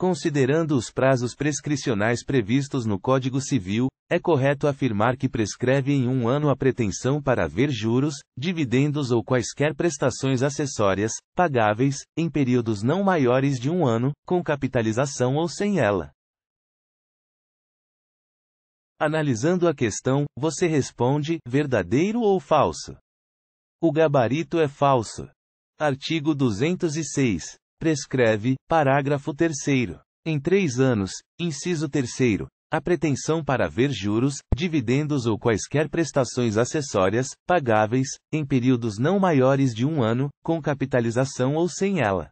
Considerando os prazos prescricionais previstos no Código Civil, é correto afirmar que prescreve em um ano a pretensão para haver juros, dividendos ou quaisquer prestações acessórias, pagáveis, em períodos não maiores de um ano, com capitalização ou sem ela. Analisando a questão, você responde: verdadeiro ou falso? O gabarito é falso. Artigo 206 prescreve, parágrafo 3. Em três anos, inciso 3. A pretensão para haver juros, dividendos ou quaisquer prestações acessórias, pagáveis, em períodos não maiores de um ano, com capitalização ou sem ela.